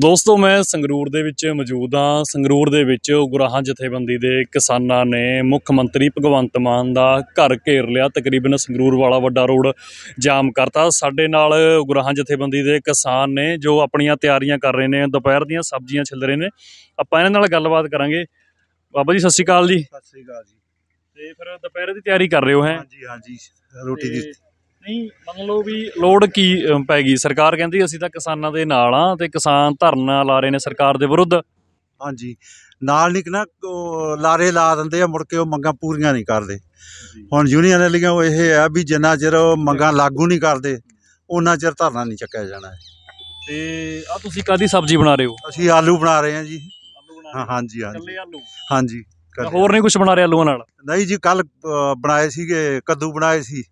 ਦੋਸਤੋ ਮੈਂ ਸੰਗਰੂਰ ਦੇ ਵਿੱਚ ਮੌਜੂਦ ਹਾਂ ਸੰਗਰੂਰ ਦੇ ਵਿੱਚ ਉਗਰਾਹਾਂ ਜਥੇਬੰਦੀ ਦੇ ਕਿਸਾਨਾਂ ਨੇ ਮੁੱਖ ਮੰਤਰੀ ਭਗਵੰਤ ਮਾਨ ਦਾ ਘਰ ਘੇਰ ਲਿਆ ਤਕਰੀਬਨ ਸੰਗਰੂਰ ਵਾਲਾ ਵੱਡਾ ਰੋਡ ਜਾਮ ਕਰਤਾ ਸਾਡੇ ਨਾਲ ਉਗਰਾਹਾਂ ਜਥੇਬੰਦੀ ਦੇ ਕਿਸਾਨ ਨੇ ਜੋ ਆਪਣੀਆਂ ਤਿਆਰੀਆਂ ਕਰ ਰਹੇ ਨੇ ਦੁਪਹਿਰ ਦੀਆਂ ਸਬਜ਼ੀਆਂ ਛਿਲ ਰਹੇ ਨੇ ਆਪਾਂ ਇਹਨਾਂ ਨਾਲ ਗੱਲਬਾਤ ਕਰਾਂਗੇ ਬਾਬਾ ਜੀ ਸਤਿ ਸ਼੍ਰੀ ਅਕਾਲ ਜੀ ਸਤਿ ਸ਼੍ਰੀ ਅਕਾਲ ਜੀ ਤੇ ਫਿਰ ਦੁਪਹਿਰ ਦੀ ਤਿਆਰੀ ਕਰ ਰਹੇ ਹੋ ਹੈ ਹਾਂਜੀ ਹਾਂਜੀ ਰੋਟੀ ਦੀ ਨਹੀਂ ਮੰਨ ਲਓ ਵੀ ਲੋੜ ਕੀ ਪੈ ਗਈ ਸਰਕਾਰ ਕਹਿੰਦੀ ਅਸੀਂ ਤਾਂ ਕਿਸਾਨਾਂ ਦੇ ਨਾਲ ਆ ਤੇ ਕਿਸਾਨ ਧਰਨਾ ਲਾ ਰਹੇ ਨੇ ਸਰਕਾਰ ਦੇ ਵਿਰੁੱਧ ਹਾਂਜੀ ਨਾਲ ਨਹੀਂ ਨਾ ਲਾਰੇ ਲਾ ਦਿੰਦੇ ਆ ਮੁੜ ਕੇ ਉਹ ਮੰਗਾਂ ਪੂਰੀਆਂ ਨਹੀਂ ਕਰਦੇ ਹੁਣ ਯੂਨੀਅਨ ਵਾਲੀਆਂ ਉਹ ਇਹ ਆ ਵੀ ਜਿੰਨਾ ਚਿਰ ਉਹ ਮੰਗਾਂ ਲਾਗੂ ਨਹੀਂ ਕਰਦੇ ਉਹਨਾਂ ਚਿਰ ਧਰਨਾ ਨਹੀਂ ਚੱਕਿਆ ਜਾਣਾ ਹੈ ਤੇ ਆ ਤੁਸੀਂ ਕਾਦੀ ਸਬਜ਼ੀ ਬਣਾ ਰਹੇ ਹੋ ਅਸੀਂ ਆਲੂ ਬਣਾ ਰਹੇ ਹਾਂ ਜੀ ਹਾਂ ਹਾਂਜੀ ਹਾਂਜੀ ਕੱਲੇ ਆਲੂ ਹਾਂਜੀ ਹੋਰ ਨਹੀਂ ਕੁਝ ਬਣਾ ਰਹੇ ਆਲੂਆਂ ਨਾਲ ਨਹੀਂ ਜੀ ਕੱਲ ਬਣਾਏ ਸੀਗੇ ਕੱਦੂ ਬਣਾਏ ਸੀ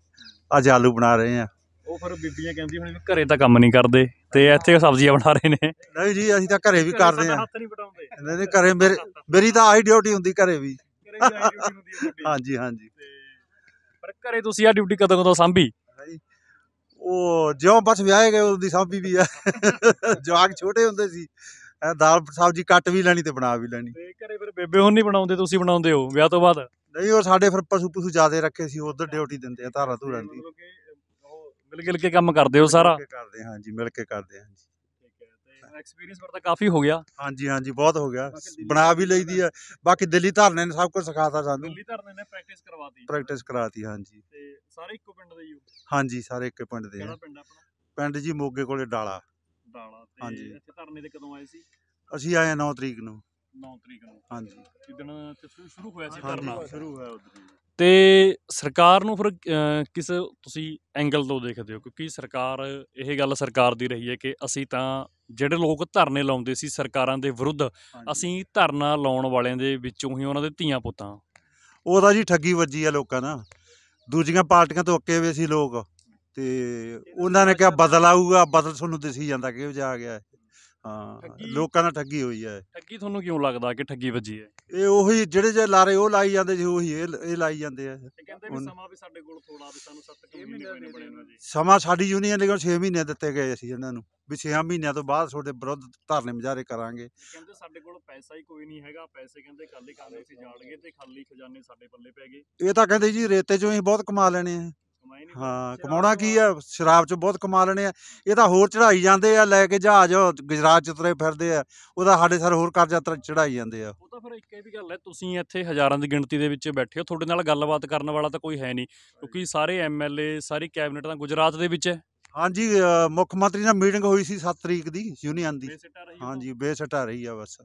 ਅੱਜ ਆਲੂ ਬਣਾ ਰਹੇ ਆ ਉਹ ਫਿਰ ਬੀਬੀਆਂ ਕਹਿੰਦੀ ਹੁਣ ਘਰੇ ਤਾਂ ਕੰਮ ਨਹੀਂ ਕਰਦੇ ਤੇ ਇੱਥੇ ਸਬਜ਼ੀਆਂ ਬਣਾ ਰਹੇ ਨੇ ਨਹੀਂ ਜੀ ਅਸੀਂ ਤਾਂ ਘਰੇ ਵੀ ਕਰਦੇ ਆ ਹੱਥ ਨਹੀਂ ਪਟਾਉਂਦੇ ਨਹੀਂ ਨਹੀਂ ਘਰੇ ਮੇਰੀ ਮੇਰੀ ਤਾਂ ਆਹੀ ਡਿਊਟੀ ਹੁੰਦੀ ਘਰੇ ਵੀ ਹਾਂਜੀ ਹਾਂਜੀ ਪਰ ਘਰੇ ਤੁਸੀਂ ਆ ਡਿਊਟੀ ਕਦੋਂ ਕਦੋਂ ਸੰਭੀ ਉਹ ਜਿਉਂ ਬਸ ਵਿਆਹੇ ਗਏ ਉਹਦੀ ਸੰਭੀ ਵੀ ਆ ਜਵਾਗ ਛੋਟੇ ਹੁੰਦੇ ਸੀ ਦਾਲ ਸਬਜ਼ੀ ਕੱਟ ਵੀ ਲੈਣੀ ਤੇ ਬਣਾ ਵੀ ਲੈਣੀ ਤੇ ਘਰੇ ਫਿਰ ਬੇਬੇ ਹੁਣ ਨਹੀਂ ਬਣਾਉਂਦੇ ਤੁਸੀਂ ਬਣਾਉਂਦੇ ਹੋ ਵਿਆਹ ਤੋਂ ਬਾਅਦ ਨਹੀਂ ਉਹ ਸਾਡੇ ਫਿਰ ਪਸ਼ੂ ਪਸ਼ੂ ਜ਼ਿਆਦੇ ਰੱਖੇ ਸੀ ਉਧਰ ਡਿਊਟੀ ਦਿੰਦੇ ਆ ਧਾਰਾ ਧੂਰਾ ਦੀ ਉਹ ਮਿਲ ਗਿਲ ਕੇ ਕੰਮ ਕਰਦੇ ਹੋ ਸਾਰਾ ਕਰਦੇ ਹਾਂ ਜੀ ਮਿਲ ਕੇ ਕਰਦੇ ਹਾਂ ਜੀ ਐਕਸਪੀਰੀਅੰਸ ਵਰਤਾ ਤਾਂ ਕਾਫੀ ਹੋ ਗਿਆ ਹਾਂਜੀ ਹਾਂਜੀ ਬਹੁਤ ਹੋ ਗਿਆ ਬਣਾ ਵੀ ਲਈਦੀ ਆ ਬਾਕੀ ਦਿੱਲੀ ਧਰਨੇ ਨੇ ਸਭ ਕੁਝ ਸਿਖਾਤਾ ਸਾਨੂੰ ਦਿੱਲੀ ਧਰਨੇ ਨੇ ਪ੍ਰੈਕਟਿਸ ਕਰਵਾਤੀ ਪ੍ਰੈਕਟਿਸ ਕਰਾਤੀ ਹਾਂਜੀ ਤੇ ਸਾਰੇ ਇੱਕੋ ਪਿੰਡ ਦੇ ਹੀ ਹਾਂਜੀ ਸਾਰੇ ਇੱਕੇ ਪਿੰਡ ਦੇ ਕਿਹੜਾ ਪਿੰਡ ਆਪਣਾ ਪਿੰਡ ਜੀ ਮੋਗੇ ਕੋਲੇ ਡਾਲਾ ਡਾਲਾ ਤੇ ਹਾਂਜੀ। ਇੱਥੇ ਧਰਨੇ ਤੇ ਕਦੋਂ ਆਏ ਸੀ ਅਸੀਂ ਆਏ 9 ਤਰੀਕ ਨੂੰ ਤਰੀਕ ਨੂੰ ਤੇ ਸ਼ੁਰੂ ਹੋਇਆ ਸੀ ਧਰਨਾ ਸ਼ੁਰੂ ਤੇ ਸਰਕਾਰ ਨੂੰ ਫਿਰ ਕਿਸ ਤੁਸੀਂ ਐਂਗਲ ਤੋਂ ਦੇਖਦੇ ਹੋ ਕਿਉਂਕਿ ਸਰਕਾਰ ਇਹ ਗੱਲ ਸਰਕਾਰ ਦੀ ਰਹੀ ਹੈ ਕਿ ਅਸੀਂ ਤਾਂ ਜਿਹੜੇ ਲੋਕ ਧਰਨੇ ਲਾਉਂਦੇ ਸੀ ਸਰਕਾਰਾਂ ਦੇ ਵਿਰੁੱਧ ਅਸੀਂ ਧਰਨਾ ਲਾਉਣ ਵਾਲਿਆਂ ਦੇ ਵਿੱਚੋਂ ਹੀ ਉਹਨਾਂ ਦੇ ਧੀਆਂ ਪੁੱਤਾਂ ਉਹ ਤਾਂ ਜੀ ਠੱਗੀ ਵੱਜੀ ਆ ਲੋਕਾਂ ਦਾ ਦੂਜੀਆਂ ਪਾਰਟੀਆਂ ਤੋਂ ਅੱਕੇ ਹੋਏ ਸੀ ਲੋਕ ਤੇ ਉਹਨਾਂ ਨੇ ਕਿਹਾ ਬਦਲ ਆਊਗਾ ਬਦਲ ਤੁਹਾਨੂੰ ਦਿਸੀ ਜਾਂਦਾ ਕਿ ਉਹ ਜਾ ਗਿਆ ਹਾਂ ਲੋਕਾਂ ਨਾਲ ਠੱਗੀ ਹੋਈ ਹੈ ਠੱਗੀ ਤੁਹਾਨੂੰ ਕਿਉਂ ਲੱਗਦਾ ਕਿ ਠੱਗੀ ਵੱਜੀ ਹੈ ਇਹ ਉਹੀ ਜਿਹੜੇ ਜੇ ਲਾਰੇ ਉਹ ਲਾਈ ਜਾਂਦੇ ਜੀ ਉਹੀ ਇਹ ਇਹ ਲਾਈ ਜਾਂਦੇ ਆ ਕਹਿੰਦੇ ਵੀ ਸਮਾਂ ਵੀ ਸਾਡੇ ਕੋਲ ਥੋੜਾ ਵੀ ਸਾਨੂੰ ਸਮਾਂ ਸਾਡੀ ਯੂਨੀਅਨ ਨੇ 6 ਮਹੀਨੇ ਦਿੱਤੇ ਗਏ ਸੀ ਇਹਨਾਂ ਨੂੰ ਵੀ 6 ਮਹੀਨਿਆਂ ਤੋਂ ਬਾਅਦ ਤੁਹਾਡੇ ਵਿਰੁੱਧ ਧਰਨੇ ਮਜਾਰੇ ਕਰਾਂਗੇ ਕਹਿੰਦੇ ਸਾਡੇ ਕੋਲ ਪੈਸਾ ਹੀ ਕੋਈ ਨਹੀਂ ਹੈਗਾ ਪੈਸੇ ਕਹਿੰਦੇ ਕੱਲ ਹੀ ਕਾਂਗਰਸੀ ਜਾਣਗੇ ਤੇ ਖਾਲੀ ਖਜ਼ਾਨੇ ਸਾਡੇ ਪੱਲੇ ਪੈ ਗਏ ਇਹ ਤਾਂ ਕਹਿੰਦੇ ਜੀ ਰੇਤੇ ਚੋਂ ਹੀ ਬਹੁਤ ਕਮਾ ਲੈਣੇ ਆ ਹਾਂ ਕਮਾਉਣਾ ਕੀ ਆ ਸ਼ਰਾਬ ਚ ਬਹੁਤ ਕਮਾ ਲੈਣੇ ਆ ਇਹ ਤਾਂ ਹੋਰ ਚੜਾਈ ਜਾਂਦੇ ਆ ਲੈ ਕੇ ਜਹਾਜ਼ ਗੁਜਰਾਤ ਚ ਤੁਰੇ ਫਿਰਦੇ ਆ ਉਹਦਾ ਸਾਡੇ ਸਰ ਹੋਰ ਕਰਜ਼ਾ ਚੜਾਈ ਜਾਂਦੇ ਆ ਉਹ ਤਾਂ ਫਿਰ ਇੱਕ ਇਹ ਵੀ ਗੱਲ ਹੈ ਤੁਸੀਂ ਇੱਥੇ ਹਜ਼ਾਰਾਂ ਦੀ ਗਿਣਤੀ ਦੇ ਵਿੱਚ ਬੈਠੇ ਹੋ ਤੁਹਾਡੇ ਨਾਲ ਗੱਲਬਾਤ ਕਰਨ ਵਾਲਾ ਤਾਂ ਕੋਈ ਹੈ ਨਹੀਂ ਕਿਉਂਕਿ ਸਾਰੇ ਐਮਐਲਏ ਸਾਰੀ ਕੈਬਨਿਟ ਤਾਂ ਗੁਜਰਾਤ ਦੇ ਵਿੱਚ ਹੈ ਹਾਂਜੀ ਮੁੱਖ ਮੰਤਰੀ ਨਾਲ ਮੀਟਿੰਗ ਹੋਈ ਸੀ 7 ਤਰੀਕ ਦੀ ਯੂਨੀਅਨ ਦੀ ਹਾਂਜੀ ਬੇਸਟਾ ਰਹੀ ਆ ਬਸ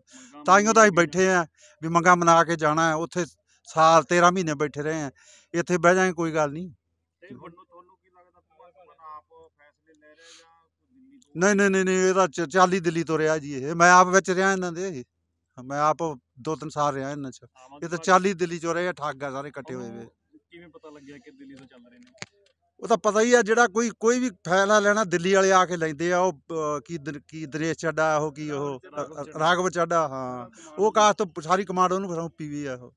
ਤਾਂ ਹੀ ਤਾਂ ਅਸੀਂ ਬੈਠੇ ਆ ਵੀ ਮੰਗਾ ਮਨਾ ਕੇ ਜਾਣਾ ਉੱਥੇ ਸਾਲ 13 ਮਹੀਨੇ ਬੈਠੇ ਰਹੇ ਆ ਇੱਥੇ ਬਹਿ ਜਾਗੇ ਕੋਈ ਗੱਲ ਨਹੀਂ ਤੁਹਾਨੂੰ ਕੀ ਲੱਗਦਾ ਆਪ ਫੈਸਲੇ ਲੈ ਜਾਂ ਦਿੱਲੀ ਤੋਂ ਨਹੀਂ ਨਹੀਂ ਨਹੀਂ ਨਹੀਂ, ਇਹ ਤਾਂ ਚਾਲੀ ਦਿੱਲੀ ਤੋਂ ਰਿਹਾ ਜੀ ਇਹ ਮੈਂ ਆਪ ਵਿੱਚ ਰਿਹਾ ਇਹਨਾਂ ਦੇ ਮੈਂ ਆਪ ਦੋ ਤਿੰਨ ਸਾਲ ਰਿਹਾ ਇਹਨਾਂ ਚ ਇਹ ਤਾਂ ਚਾਲੀ ਦਿੱਲੀ ਚੋਂ ਰਿਹਾ ਠੱਗ ਆ ਸਾਰੇ ਇਕੱਠੇ ਹੋਏ ਵੇ ਕਿਵੇਂ ਪਤਾ ਲੱਗਿਆ ਕਿ ਦਿੱਲੀ ਤੋਂ ਚੱਲ ਰਹੇ ਨੇ ਉਹ ਤਾਂ ਪਤਾ ਹੀ ਆ ਜਿਹੜਾ ਕੋਈ ਕੋਈ ਵੀ ਫੈਸਲਾ ਲੈਣਾ ਦਿੱਲੀ ਵਾਲੇ ਆ ਕੇ ਲੈਂਦੇ ਆ ਉਹ ਕੀ ਕੀ ਦਰੇਸ਼ ਚੱਡਾ ਉਹ ਕੀ ਉਹ ਰਾਗਵ ਚੱਡਾ ਹਾਂ ਉਹ ਕਾਸ ਤੋਂ ਸਾਰੀ ਕਮਾਂਡ ਉਹਨੂੰ ਸੌਂਪੀ ਵੀ ਆ ਉਹ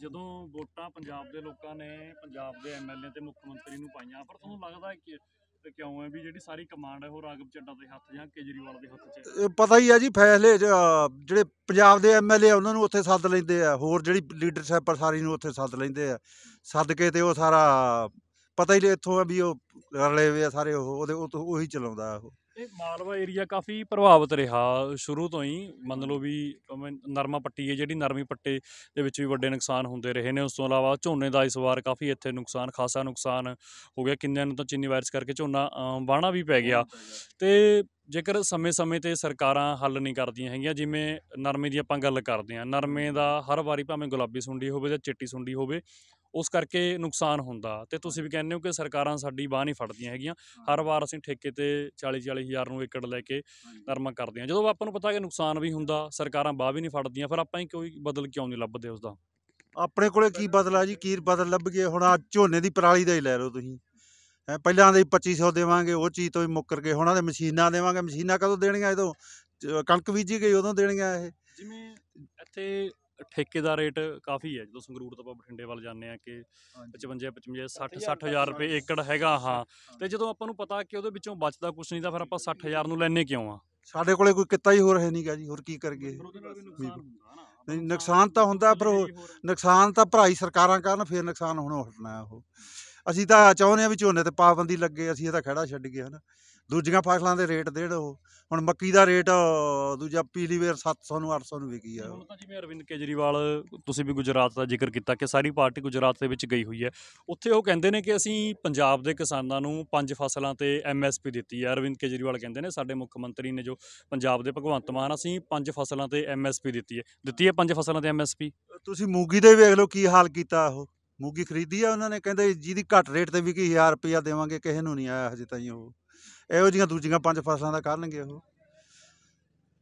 ਜਦੋਂ ਵੋਟਾਂ ਪੰਜਾਬ ਦੇ ਲੋਕਾਂ ਨੇ ਪੰਜਾਬ ਦੇ ਐਮਐਲਏ ਤੇ ਮੁੱਖ ਮੰਤਰੀ ਨੂੰ ਪਾਈਆਂ ਪਰ ਤੁਹਾਨੂੰ ਲੱਗਦਾ ਕਿ ਤੇ ਕਿਉਂ ਹੈ ਵੀ ਜਿਹੜੀ ਸਾਰੀ ਕਮਾਂਡ ਹੈ ਉਹ ਰਾਗਵ ਚੱਡਾ ਦੇ ਹੱਥ ਜਾਂ ਕੇਜਰੀਵਾਲ ਦੇ ਹੱਥ 'ਚ ਪਤਾ ਹੀ ਆ ਜੀ ਫੈਸਲੇ ਜਿਹੜੇ ਪੰਜਾਬ ਦੇ ਐਮਐਲਏ ਉਹਨਾਂ ਨੂੰ ਉੱਥੇ ਸੱਦ ਲੈਂਦੇ ਆ ਹੋਰ ਜਿਹੜੀ ਲੀਡਰਸ਼ਿਪ ਸਾਰੀ ਨੂੰ ਉੱਥੇ ਸੱਦ ਲੈਂਦੇ ਆ ਸੱਦ ਕੇ ਤੇ ਉਹ ਸਾਰਾ ਪਤਾ ਹੀ ਇੱਥੋਂ ਆ ਵੀ ਉਹ ਰਲੇ ਵੇ ਸਾਰੇ ਉਹਦੇ ਉਹੀ ਚਲਾਉਂਦਾ ਉਹ ਇਹ ਮਾਲਵਾ ਏਰੀਆ ਕਾਫੀ ਪ੍ਰਭਾਵਿਤ ਰਿਹਾ ਸ਼ੁਰੂ ਤੋਂ ਹੀ ਮੰਨ ਲਓ ਵੀ ਨਰਮਾ ਪੱਟੀ ਹੈ ਜਿਹੜੀ ਨਰਮੀ ਪੱਟੇ ਦੇ ਵਿੱਚ ਵੀ ਵੱਡੇ ਨੁਕਸਾਨ ਹੁੰਦੇ ਰਹੇ ਨੇ ਉਸ ਤੋਂ ਇਲਾਵਾ ਝੋਨੇ ਦਾ ਇਸ ਵਾਰ ਕਾਫੀ ਇੱਥੇ ਨੁਕਸਾਨ ਖਾਸਾ ਨੁਕਸਾਨ ਹੋ ਗਿਆ ਕਿੰਨਿਆਂ ਨੂੰ ਤਾਂ ਚੀਨੀ ਵਾਇਰਸ ਕਰਕੇ ਝੋਨਾ ਅ, ਵਾਹਣਾ ਵੀ ਪੈ ਗਿਆ ਤੇ ਜੇਕਰ ਸਮੇਂ-ਸਮੇਂ ਤੇ ਸਰਕਾਰਾਂ ਹੱਲ ਨਹੀਂ ਕਰਦੀਆਂ ਹੈਗੀਆਂ ਜਿਵੇਂ ਨਰਮੇ ਦੀ ਆਪਾਂ ਗੱਲ ਕਰਦੇ ਆ ਨਰਮੇ ਦਾ ਹਰ ਵਾਰੀ ਭਾਵੇਂ ਗੁਲਾਬੀ ਸੁੰਡੀ ਹੋਵੇ ਜਾਂ ਚਿੱਟੀ ਸੁੰਡੀ ਹੋਵੇ ਉਸ ਕਰਕੇ ਨੁਕਸਾਨ ਹੁੰਦਾ ਤੇ ਤੁਸੀਂ ਵੀ ਕਹਿੰਦੇ ਹੋ ਕਿ ਸਰਕਾਰਾਂ ਸਾਡੀ ਬਾਹ ਨਹੀਂ ਫੜਦੀਆਂ ਹੈਗੀਆਂ ਹਰ ਵਾਰ ਅਸੀਂ ਠੇਕੇ ਤੇ 40-40 ਹਜ਼ਾਰ ਨੂੰ ਏਕੜ ਲੈ ਕੇ ਨਰਮਾ ਕਰਦੇ ਆ ਜਦੋਂ ਆਪਾਂ ਨੂੰ ਪਤਾ ਕਿ ਨੁਕਸਾਨ ਵੀ ਹੁੰਦਾ ਸਰਕਾਰਾਂ ਬਾਹ ਵੀ ਨਹੀਂ ਫੜਦੀਆਂ ਫਿਰ ਆਪਾਂ ਹੀ ਕੋਈ ਬਦਲ ਕਿਉਂ ਨਹੀਂ ਲੱਭਦੇ ਉਸ ਦਾ ਆਪਣੇ ਕੋਲੇ ਕੀ ਬਦਲ ਆ ਜੀ ਕੀ ਬਦਲ ਲੱਭ ਗਏ ਹੁਣ ਆ ਝੋਨੇ ਦੀ ਪਰਾਲੀ ਦਾ ਹੀ ਲੈ ਲਓ ਤੁਸੀਂ ਪਹਿਲਾਂ ਦੇ 2500 ਦੇਵਾਂਗੇ ਉਹ ਚੀਜ਼ ਤੋਂ ਹੀ ਮੁੱਕਰ ਕੇ ਹੁਣਾਂ ਦੇ ਮਸ਼ੀਨਾਂ ਦੇਵਾਂਗੇ ਮਸ਼ੀਨਾਂ ਕਦੋਂ ਦੇਣੀਆਂ ਤੋਂ ਕਣਕ ਬੀਜੀ ਗਈ ਉਦੋਂ ਦੇਣੀਆਂ ਇਹ ਜਿਵੇਂ ਇੱਥੇ ਠੇਕੇ ਦਾ ਰੇਟ ਕਾਫੀ ਹੈ ਜਦੋਂ ਸੰਗਰੂਰ ਤੋਂ ਆਪਾਂ ਬਠਿੰਡੇ ਵੱਲ ਜਾਂਦੇ ਆ ਕਿ 55 55 60 60000 ਰੁਪਏ ਏਕੜ ਹੈਗਾ ਹਾਂ ਤੇ ਜਦੋਂ ਆਪਾਂ ਨੂੰ ਪਤਾ ਕਿ ਉਹਦੇ ਵਿੱਚੋਂ ਬਚਦਾ ਕੁਝ ਨਹੀਂ ਤਾਂ ਫਿਰ ਆਪਾਂ 60000 ਨੂੰ ਲੈਣੇ ਕਿਉਂ ਆ ਸਾਡੇ ਕੋਲੇ ਕੋਈ ਕਿੱਤਾ ਹੀ ਹੋ ਰਿਹਾ ਨਹੀਂਗਾ ਜੀ ਹੋਰ ਕੀ ਕਰਗੇ ਨੁਕਸਾਨ ਤਾਂ ਹੁੰਦਾ ਪਰ ਨੁਕਸਾਨ ਤਾਂ ਭਰਾਈ ਸਰਕਾਰਾਂ ਕਾਰਨ ਫਿਰ ਨੁਕਸਾਨ ਹੁਣ ਹਟਣਾ ਉਹ ਅਸੀਂ ਤਾਂ ਚਾਹੁੰਦੇ ਆ ਵੀ ਝੋਨੇ ਤੇ ਪਾਬੰਦੀ ਲੱਗੇ ਅਸੀਂ ਇਹ ਤਾਂ ਖੜਾ ਛੱਡ ਗਏ ਹਨ ਦੂਜੀਆਂ ਫਸਲਾਂ ਦੇ ਰੇਟ ਦੇੜ ਉਹ ਹੁਣ ਮੱਕੀ ਦਾ ਰੇਟ ਦੂਜਾ ਪੀਲੀ ਵੇਰ 700 ਨੂੰ 800 ਨੂੰ ਵਿਕੀ ਆ ਹੁਣ ਤਾਂ ਜਿਵੇਂ ਅਰਵਿੰਦ ਕੇਜਰੀਵਾਲ ਤੁਸੀਂ ਵੀ ਗੁਜਰਾਤ ਦਾ ਜ਼ਿਕਰ ਕੀਤਾ ਕਿ ਸਾਰੀ ਪਾਰਟੀ ਗੁਜਰਾਤ ਦੇ ਵਿੱਚ ਗਈ ਹੋਈ ਹੈ ਉੱਥੇ ਉਹ ਕਹਿੰਦੇ ਨੇ ਕਿ ਅਸੀਂ ਪੰਜਾਬ ਦੇ ਕਿਸਾਨਾਂ ਨੂੰ ਪੰਜ ਫਸਲਾਂ ਤੇ ਐਮਐਸਪੀ ਦਿੱਤੀ ਹੈ ਅਰਵਿੰਦ ਕੇਜਰੀਵਾਲ ਕਹਿੰਦੇ ਨੇ ਸਾਡੇ ਮੁੱਖ ਮੰਤਰੀ ਨੇ ਜੋ ਪੰਜਾਬ ਦੇ ਭਗਵੰਤ ਮਾਨ ਅਸੀਂ ਪੰਜ ਫਸਲਾਂ ਤੇ ਐਮਐਸਪੀ ਦਿੱਤੀ ਹੈ ਦਿੱਤੀ ਹੈ ਪੰਜ ਫਸਲਾਂ ਤੇ ਐਮਐਸਪੀ ਤੁਸੀਂ ਮੂੰਗੀ ਦੇ ਵੇਖ ਲਓ ਕੀ ਹਾਲ ਕੀਤਾ ਉਹ ਮੂਗੀ ਖਰੀਦੀ ਆ ਉਹਨਾਂ ਨੇ ਕਹਿੰਦੇ ਜਿਹਦੀ ਘੱਟ ਰੇਟ ਤੇ ਵੀ ਕੀ 1000 ਰੁਪਇਆ ਦੇਵਾਂਗੇ ਕਿਸੇ ਨੂੰ ਨਹੀਂ ਆਇਆ ਹਜੇ ਤਾਈਂ ਉਹ ਇਹੋ ਜੀਆਂ ਦੂਜੀਆਂ ਪੰਜ ਫਸਲਾਂ ਦਾ ਕਰਨਗੇ ਉਹ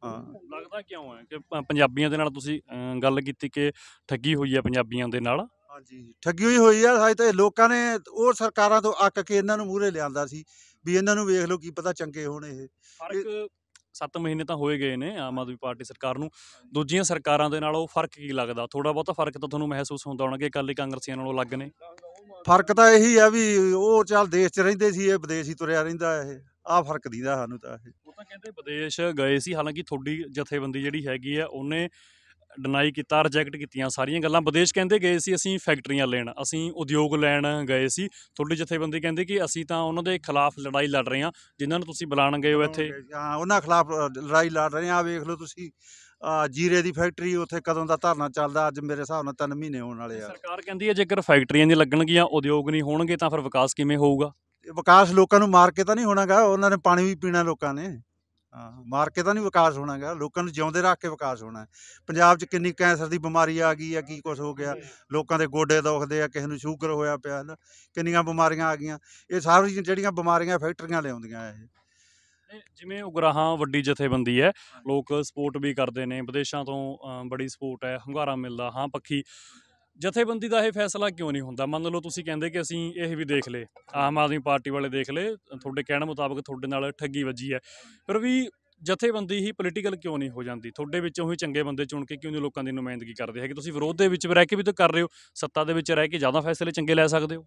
ਹਾਂ ਲੱਗਦਾ ਕਿਉਂ ਹੈ ਕਿ ਪੰਜਾਬੀਆਂ ਦੇ ਨਾਲ ਤੁਸੀਂ ਗੱਲ ਕੀਤੀ ਕਿ ਠੱਗੀ ਹੋਈ ਹੈ ਪੰਜਾਬੀਆਂ ਦੇ ਨਾਲ ਹਾਂਜੀ ਠੱਗੀ ਹੋਈ ਹੋਈ ਆ ਹਜੇ ਤੇ ਲੋਕਾਂ ਨੇ ਉਹ ਸਰਕਾਰਾਂ ਤੋਂ ਅੱਕ ਕੇ ਇਹਨਾਂ ਨੂੰ ਮੂਹਰੇ ਲਿਆਂਦਾ ਸੀ ਵੀ ਇਹਨਾਂ ਨੂੰ ਵੇਖ ਲਓ ਕੀ ਪਤਾ ਚੰਗੇ ਹੋਣ ਇਹ ਫਰਕ 7 ਮਹੀਨੇ ਤਾਂ ਹੋਏ ਗਏ ਨੇ ਆਮ ਆਦਮੀ ਪਾਰਟੀ ਸਰਕਾਰ ਨੂੰ ਦੂਜੀਆਂ ਸਰਕਾਰਾਂ ਦੇ ਨਾਲੋਂ ਫਰਕ ਕੀ ਲੱਗਦਾ ਥੋੜਾ ਬਹੁਤਾ ਫਰਕ ਤਾਂ ਤੁਹਾਨੂੰ ਮਹਿਸੂਸ ਹੁੰਦਾ ਹੋਣਾ ਕਿ ਇਕੱਲੇ ਕਾਂਗਰਸੀਆਂ ਨਾਲੋਂ ਅਲੱਗ ਨੇ ਫਰਕ ਤਾਂ ਇਹੀ ਆ ਵੀ ਉਹ ਚਾਲ ਦੇਸ਼ 'ਚ ਰਹਿੰਦੇ ਸੀ ਇਹ ਵਿਦੇਸ਼ ਹੀ ਤੁਰਿਆ ਰਹਿੰਦਾ ਇਹ ਆ ਫਰਕ ਦੀਦਾ ਸਾਨੂੰ ਤਾਂ ਇਹ ਉਹ ਤਾਂ ਕਹਿੰਦੇ ਵਿਦੇਸ਼ ਗਏ ਸੀ ਹਾਲਾਂਕਿ ਥੋੜੀ ਜਥੇਬੰਦੀ ਜਿਹੜੀ ਹੈਗੀ ਆ ਉਹਨੇ ਡਿਨਾਈ ਕੀਤਾ ਰਿਜੈਕਟ ਕੀਤੀਆਂ ਸਾਰੀਆਂ ਗੱਲਾਂ ਵਿਦੇਸ਼ ਕਹਿੰਦੇ ਗਏ ਸੀ ਅਸੀਂ ਫੈਕਟਰੀਆਂ ਲੈਣ ਅਸੀਂ ਉਦਯੋਗ ਲੈਣ ਗਏ ਸੀ ਤੁਹਾਡੇ ਜਥੇਬੰਦੀ ਕਹਿੰਦੇ ਕਿ ਅਸੀਂ ਤਾਂ ਉਹਨਾਂ ਦੇ ਖਿਲਾਫ ਲੜਾਈ ਲੜ ਰਹੇ ਹਾਂ ਜਿਨ੍ਹਾਂ ਨੂੰ ਤੁਸੀਂ ਬੁਲਾਣ ਗਏ ਹੋ ਇੱਥੇ ਹਾਂ ਉਹਨਾਂ ਖਿਲਾਫ ਲੜਾਈ ਲੜ ਰਹੇ ਹਾਂ ਵੇਖ ਲਓ ਤੁਸੀਂ ਜੀਰੇ ਦੀ ਫੈਕਟਰੀ ਉੱਥੇ ਕਦੋਂ ਦਾ ਧਰਨਾ ਚੱਲਦਾ ਅੱਜ ਮੇਰੇ ਹਿਸਾਬ ਨਾਲ 3 ਮਹੀਨੇ ਹੋਣ ਵਾਲੇ ਆ ਸਰਕਾਰ ਕਹਿੰਦੀ ਹੈ ਜੇਕਰ ਫੈਕਟਰੀਆਂ ਨਹੀਂ ਲੱਗਣਗੀਆਂ ਉਦਯੋਗ ਨਹੀਂ ਹੋਣਗੇ ਤਾਂ ਫਿਰ ਵਿਕਾਸ ਕਿਵੇਂ ਹੋਊਗਾ ਵਿਕਾਸ ਲੋਕਾਂ ਨੂੰ ਮਾਰ ਕੇ ਤਾਂ ਨਹੀਂ ਹੋਣਾਗਾ ਉਹਨਾਂ ਨੇ ਪਾਣੀ ਵੀ ਪੀਣਾ ਲੋਕਾਂ ਨੇ ਕੇ ਤਾਂ ਨਹੀਂ ਵਿਕਾਸ ਹੋਣਾਗਾ ਲੋਕਾਂ ਨੂੰ ਜਿਉਂਦੇ ਰੱਖ ਕੇ ਵਿਕਾਸ ਹੋਣਾ ਹੈ ਪੰਜਾਬ 'ਚ ਕਿੰਨੀ ਕੈਂਸਰ ਦੀ ਬਿਮਾਰੀ ਆ ਗਈ ਆ ਕੀ ਕੁਝ ਹੋ ਗਿਆ ਲੋਕਾਂ ਦੇ ਗੋਡੇ ਦੁਖਦੇ ਆ ਕਿਸੇ ਨੂੰ ਸ਼ੂਗਰ ਹੋਇਆ ਪਿਆ ਨਾ ਕਿੰਨੀਆਂ ਬਿਮਾਰੀਆਂ ਆ ਗਈਆਂ ਇਹ ਸਾਰੀਆਂ ਜਿਹੜੀਆਂ ਬਿਮਾਰੀਆਂ ਫੈਕਟਰੀਆਂ ਲਿਆਉਂਦੀਆਂ ਇਹ ਜਿਵੇਂ ਉਗਰਾਹਾਂ ਵੱਡੀ ਜਥੇਬੰਦੀ ਹੈ ਲੋਕ ਸਪੋਰਟ ਵੀ ਕਰਦੇ ਨੇ ਵਿਦੇਸ਼ਾਂ ਤੋਂ ਬੜੀ ਸਪੋਰਟ ਹੈ ਹੰਗਾਰਾ ਮਿਲਦਾ ਹਾਂ ਪੱਖੀ ਜਥੇਬੰਦੀ ਦਾ ਇਹ ਫੈਸਲਾ ਕਿਉਂ ਨਹੀਂ ਹੁੰਦਾ ਮੰਨ ਲਓ ਤੁਸੀਂ ਕਹਿੰਦੇ ਕਿ ਅਸੀਂ ਇਹ ਵੀ ਦੇਖ ਲੇ ਆਮ ਆਦਮੀ ਪਾਰਟੀ ਵਾਲੇ ਦੇਖ ਲੇ ਤੁਹਾਡੇ ਕਹਿਣ ਮੁਤਾਬਕ ਤੁਹਾਡੇ ਨਾਲ ਠੱਗੀ ਵੱਜੀ ਹੈ ਫਿਰ ਵੀ ਜਥੇਬੰਦੀ ਹੀ ਪੋਲੀਟੀਕਲ ਕਿਉਂ ਨਹੀਂ ਹੋ ਜਾਂਦੀ ਤੁਹਾਡੇ ਵਿੱਚੋਂ ਹੀ ਚੰਗੇ ਬੰਦੇ ਚੁਣ ਕੇ ਕਿਉਂ ਨਹੀਂ ਲੋਕਾਂ ਦੀ ਨੁਮਾਇੰਦਗੀ ਕਰਦੇ ਹੈਗੇ ਤੁਸੀਂ ਵਿਰੋਧ ਦੇ ਵਿੱਚ ਰਹਿ ਕੇ ਵੀ ਤਾਂ ਕਰ ਰਹੇ ਹੋ ਸੱਤਾ ਦੇ ਵਿੱਚ ਰਹਿ ਕੇ ਜ਼ਿਆਦਾ ਫੈਸਲੇ ਚੰਗੇ ਲੈ ਸਕਦੇ ਹੋ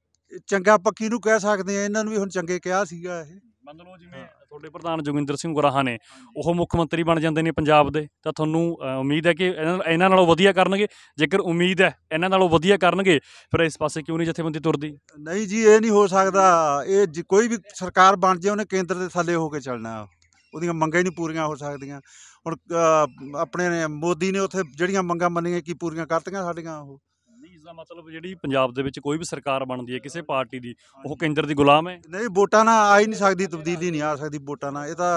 ਚੰਗਾ ਪੱਕੀ ਨੂੰ ਕਹਿ ਸਕਦੇ ਆ ਇਹਨਾਂ ਨੂੰ ਵੀ ਹੁਣ ਚੰਗੇ ਕਿਹਾ ਸੀਗਾ ਇਹ ਮੰਨ ਲਓ ਜਿਵੇਂ ਤੁਹਾਡੇ ਪ੍ਰਧਾਨ ਜੋਗਿੰਦਰ ਸਿੰਘ ਗੁਰਾਹਾ ਨੇ ਉਹ ਮੁੱਖ ਮੰਤਰੀ ਬਣ ਜਾਂਦੇ ਨੇ ਪੰਜਾਬ ਦੇ ਤਾਂ ਤੁਹਾਨੂੰ ਉਮੀਦ ਹੈ ਕਿ ਇਹਨਾਂ ਨਾਲੋਂ ਵਧੀਆ ਕਰਨਗੇ ਜੇਕਰ ਉਮੀਦ ਹੈ ਇਹਨਾਂ ਨਾਲੋਂ ਵਧੀਆ ਕਰਨਗੇ ਫਿਰ ਇਸ ਪਾਸੇ ਕਿਉਂ ਨਹੀਂ ਜਥੇਬੰਦੀ ਤੁਰਦੀ ਨਹੀਂ ਜੀ ਇਹ ਨਹੀਂ ਹੋ ਸਕਦਾ ਇਹ ਕੋਈ ਵੀ ਸਰਕਾਰ ਬਣ ਜੇ ਉਹਨੇ ਕੇਂਦਰ ਦੇ ਥੱਲੇ ਹੋ ਕੇ ਚੱਲਣਾ ਉਹਦੀਆਂ ਮੰਗਾਂ ਹੀ ਨਹੀਂ ਪੂਰੀਆਂ ਹੋ ਸਕਦੀਆਂ ਹੁਣ ਆਪਣੇ ਮੋਦੀ ਨੇ ਉੱਥੇ ਜਿਹੜੀਆਂ ਮੰਗਾਂ ਮੰਨੀਆਂ ਕੀ ਪੂਰੀਆਂ ਕਰਤੀਆਂ ਸਾਡੀਆਂ ਉਹ ਦਾ ਮਤਲਬ ਜਿਹੜੀ ਪੰਜਾਬ ਦੇ ਵਿੱਚ ਕੋਈ ਵੀ ਸਰਕਾਰ ਬਣਦੀ ਹੈ ਕਿਸੇ ਪਾਰਟੀ ਦੀ ਉਹ ਕੇਂਦਰ ਦੀ ਗੁਲਾਮ ਹੈ ਨਹੀਂ ਵੋਟਾਂ ਨਾਲ ਆ ਹੀ ਨਹੀਂ ਸਕਦੀ ਤਬਦੀਲੀ ਨਹੀਂ ਆ ਸਕਦੀ ਵੋਟਾਂ ਨਾਲ ਇਹ ਤਾਂ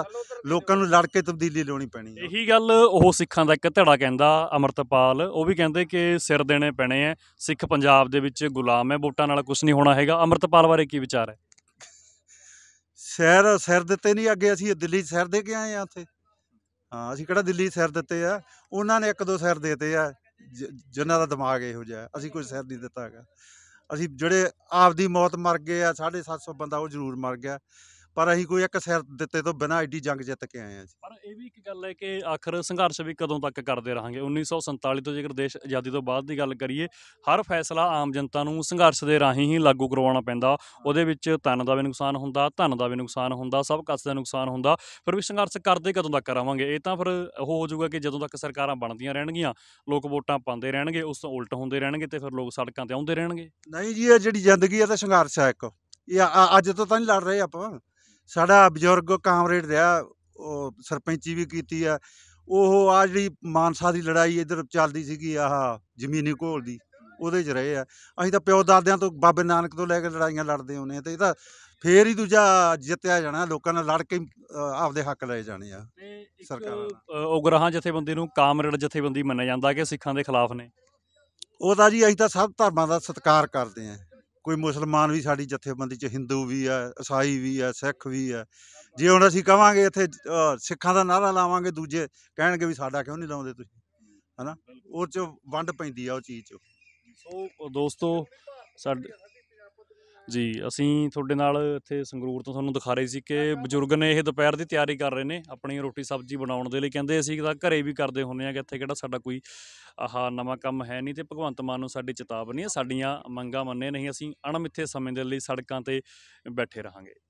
ਲੋਕਾਂ ਨੂੰ ਲੜ ਕੇ ਤਬਦੀਲੀ ਲਿਆਉਣੀ ਪੈਣੀ ਹੈ ਇਹੀ ਗੱਲ ਉਹ ਸਿੱਖਾਂ ਦਾ ਇੱਕ ਧੜਾ ਕਹਿੰਦਾ ਅਮਰਤਪਾਲ ਉਹ ਵੀ ਕਹਿੰਦੇ ਕਿ ਸਿਰ ਦੇਣੇ ਪੈਣੇ ਆ ਸਿੱਖ ਪੰਜਾਬ ਦੇ ਵਿੱਚ ਗੁਲਾਮ ਹੈ ਵੋਟਾਂ ਨਾਲ ਕੁਝ ਨਹੀਂ ਹੋਣਾ ਹੈਗਾ ਅਮਰਤਪਾਲ ਬਾਰੇ ਕੀ ਵਿਚਾਰ ਹੈ ਸਿਰ ਸਿਰ ਦਿੱਤੇ ਨਹੀਂ ਅੱਗੇ ਅਸੀਂ ਦਿੱਲੀ ਸਿਰ ਦੇ ਕੇ ਆਏ ਆ ਉੱਥੇ ਹਾਂ ਅਸੀਂ ਕਿਹੜਾ ਦਿੱਲੀ ਸਿਰ ਦਿੱਤੇ ਆ ਉਹਨਾਂ ਨੇ ਇੱਕ ਦੋ ਸਿਰ ਦੇਤੇ ਆ ਜਿਨ੍ਹਾਂ ਦਾ ਦਿਮਾਗ ਇਹੋ ਜਿਹਾ ਅਸੀਂ ਕੋਈ ਸਿਰ ਨਹੀਂ ਦਿੱਤਾ ਹੈਗਾ ਅਸੀਂ ਜਿਹੜੇ ਆਪਦੀ ਮੌਤ ਮਰ ਗਏ ਆ 750 ਬੰਦਾ ਉਹ ਜ਼ਰੂਰ ਮਰ ਗਿਆ ਪਰ ਅਸੀਂ ਕੋਈ ਇੱਕ ਸਿਰ ਦਿੱਤੇ ਤੋਂ ਬਿਨਾ ਐਡੀ ਜੰਗ ਜਿੱਤ ਕੇ ਆਏ ਆ ਜੀ ਪਰ ਇਹ ਵੀ ਇੱਕ ਗੱਲ ਹੈ ਕਿ ਆਖਰ ਸੰਘਰਸ਼ ਵੀ ਕਦੋਂ ਤੱਕ ਕਰਦੇ ਰਹਾਂਗੇ 1947 ਤੋਂ ਜੇਕਰ ਦੇਸ਼ ਆਜ਼ਾਦੀ ਤੋਂ ਬਾਅਦ ਦੀ ਗੱਲ ਕਰੀਏ ਹਰ ਫੈਸਲਾ ਆਮ ਜਨਤਾ ਨੂੰ ਸੰਘਰਸ਼ ਦੇ ਰਾਹੀਂ ਹੀ ਲਾਗੂ ਕਰਵਾਉਣਾ ਪੈਂਦਾ ਉਹਦੇ ਵਿੱਚ ਤਨ ਦਾ ਵੀ ਨੁਕਸਾਨ ਹੁੰਦਾ ਧਨ ਦਾ ਵੀ ਨੁਕਸਾਨ ਹੁੰਦਾ ਸਭ ਕਸ ਦਾ ਨੁਕਸਾਨ ਹੁੰਦਾ ਫਿਰ ਵੀ ਸੰਘਰਸ਼ ਕਰਦੇ ਕਦੋਂ ਤੱਕ ਰਹਾਂਗੇ ਇਹ ਤਾਂ ਫਿਰ ਉਹ ਹੋ ਜਾਊਗਾ ਕਿ ਜਦੋਂ ਤੱਕ ਸਰਕਾਰਾਂ ਬਣਦੀਆਂ ਰਹਿਣਗੀਆਂ ਲੋਕ ਵੋਟਾਂ ਪਾਉਂਦੇ ਰਹਿਣਗੇ ਉਸ ਤੋਂ ਉਲਟ ਹੁੰਦੇ ਰਹਿਣਗੇ ਤੇ ਫਿਰ ਲੋਕ ਸੜਕਾਂ ਤੇ ਆਉਂਦੇ ਰਹਿਣਗੇ ਨਹੀਂ ਜੀ ਇਹ ਜਿਹੜੀ ਜ਼ਿੰਦਗੀ ਹੈ ਤਾਂ ਸੰਘਰਸ਼ ਹੈ ਇੱਕ ਇਹ ਅੱਜ ਤੋਂ ਤਾਂ ਨਹੀਂ ਲੜ ਰਹੇ ਆਪਾਂ ਸਾਡਾ ਬਜ਼ੁਰਗ ਕਾਮਰੇਡ ਰਿਹਾ ਉਹ ਸਰਪੰਚੀ ਵੀ ਕੀਤੀ ਆ ਉਹ ਆ ਜਿਹੜੀ ਮਾਨਸਾ ਦੀ ਲੜਾਈ ਇੱਧਰ ਚੱਲਦੀ ਸੀਗੀ ਆਹ ਜ਼ਮੀਨੀ ਘੋਲ ਦੀ ਉਹਦੇ 'ਚ ਰਹੇ ਆ ਅਸੀਂ ਤਾਂ ਪਿਓ ਦਾਦਿਆਂ ਤੋਂ ਬਾਬੇ ਨਾਨਕ ਤੋਂ ਲੈ ਕੇ ਲੜਾਈਆਂ ਲੜਦੇ ਹੁੰਨੇ ਆ ਤੇ ਇਹ ਤਾਂ ਫੇਰ ਹੀ ਦੂਜਾ ਜਿੱਤਿਆ ਜਾਣਾ ਲੋਕਾਂ ਨਾਲ ਲੜ ਕੇ ਆਪਦੇ ਹੱਕ ਲਏ ਜਾਣੇ ਆ ਸਰਕਾਰਾਂ ਉਗਰਾਹਾਂ ਜਥੇਬੰਦੀ ਨੂੰ ਕਾਮਰੇਡ ਜਥੇਬੰਦੀ ਮੰਨਿਆ ਜਾਂਦਾ ਕਿ ਸਿੱਖਾਂ ਦੇ ਖਿਲਾਫ ਨੇ ਉਹ ਤਾਂ ਜੀ ਅਸੀਂ ਤਾਂ ਸਭ ਧਰਮਾਂ ਦਾ ਸਤਿਕਾਰ ਕਰਦੇ ਆ ਕੋਈ ਮੁਸਲਮਾਨ ਵੀ ਸਾਡੀ ਜਥੇਬੰਦੀ 'ਚ ਹਿੰਦੂ ਵੀ ਹੈ ਈਸਾਈ ਵੀ ਹੈ ਸਿੱਖ ਵੀ ਹੈ ਜੇ ਹੁਣ ਅਸੀਂ ਕਵਾਂਗੇ ਇੱਥੇ ਸਿੱਖਾਂ ਦਾ ਨਾਰਾ ਲਾਵਾਂਗੇ ਦੂਜੇ ਕਹਿਣਗੇ ਵੀ ਸਾਡਾ ਕਿਉਂ ਨਹੀਂ ਲਾਉਂਦੇ ਤੁਸੀਂ ਹਨਾ ਉਹ 'ਚ ਵੰਡ ਪੈਂਦੀ ਆ ਉਹ ਚੀਜ਼ 'ਚ ਸੋ ਦੋਸਤੋ ਸਾਡੇ ਜੀ ਅਸੀਂ ਤੁਹਾਡੇ ਨਾਲ ਇੱਥੇ ਸੰਗਰੂਰ ਤੋਂ ਤੁਹਾਨੂੰ ਦਿਖਾ ਰਹੇ ਸੀ ਕਿ ਬਜ਼ੁਰਗ ਨੇ ਇਹ ਦੁਪਹਿਰ ਦੀ ਤਿਆਰੀ ਕਰ ਰਹੇ ਨੇ ਆਪਣੀ ਰੋਟੀ ਸਬਜ਼ੀ ਬਣਾਉਣ ਦੇ ਲਈ ਕਹਿੰਦੇ ਅਸੀਂ ਤਾਂ ਘਰੇ ਵੀ ਕਰਦੇ ਹੁੰਨੇ ਆ ਕਿ ਇੱਥੇ ਕਿਹੜਾ ਸਾਡਾ ਕੋਈ ਆਹ ਨਵਾਂ ਕੰਮ ਹੈ ਨਹੀਂ ਤੇ ਭਗਵੰਤ ਮਾਨ ਨੂੰ ਸਾਡੀ ਚੇਤਾਵਨੀ ਹੈ ਸਾਡੀਆਂ ਮੰਗਾਂ ਮੰਨੇ ਨਹੀਂ ਅਸੀਂ ਅਣਮਿੱਥੇ ਸਮੇਂ ਦੇ ਲਈ ਸੜਕਾਂ ਤੇ ਬੈਠੇ ਰਹਾਂਗੇ